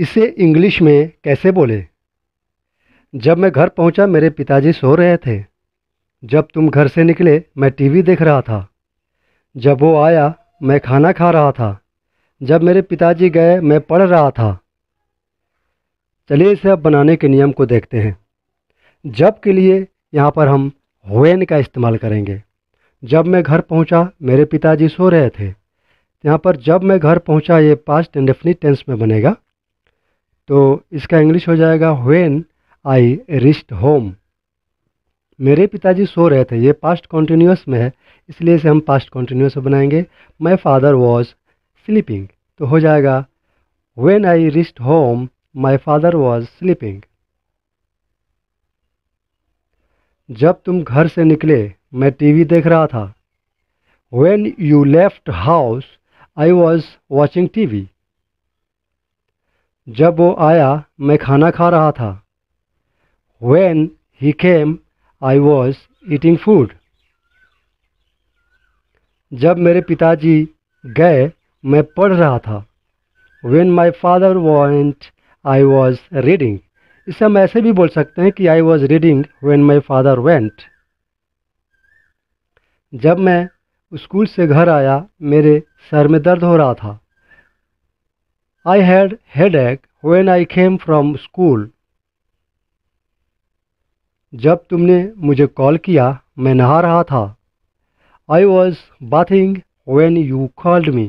इसे इंग्लिश में कैसे बोले जब मैं घर पहुंचा मेरे पिताजी सो रहे थे जब तुम घर से निकले मैं टीवी देख रहा था जब वो आया मैं खाना खा रहा था जब मेरे पिताजी गए मैं पढ़ रहा था चलिए इसे अब बनाने के नियम को देखते हैं जब के लिए यहाँ पर हम होन का इस्तेमाल करेंगे जब मैं घर पहुँचा मेरे पिताजी सो रहे थे यहाँ पर जब मैं घर पहुँचा ये पास्ट इंडेफिनिट टेंस में बनेगा तो इसका इंग्लिश हो जाएगा व्हेन आई रिस्ट होम मेरे पिताजी सो रहे थे ये पास्ट कॉन्टीन्यूस में है इसलिए इसे हम पास्ट कॉन्टीन्यूस में बनाएंगे माई फादर वॉज स्लीपिंग तो हो जाएगा when I reached home my father was sleeping जब तुम घर से निकले मैं टीवी देख रहा था when you left house I was watching TV जब वो आया मैं खाना खा रहा था When he came, I was eating food. जब मेरे पिताजी गए मैं पढ़ रहा था When my father went, I was reading. इसे हम ऐसे भी बोल सकते हैं कि I was reading when my father went. जब मैं स्कूल से घर आया मेरे सर में दर्द हो रहा था I had headache when I came from school. जब तुमने मुझे कॉल किया मैं नहा रहा था I was bathing when you called me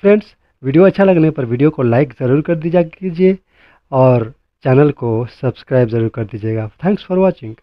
friends video अच्छा लगने पर वीडियो को लाइक ज़रूर कर दीजिए कीजिए और चैनल को सब्सक्राइब ज़रूर कर दीजिएगा थैंक्स फॉर वॉचिंग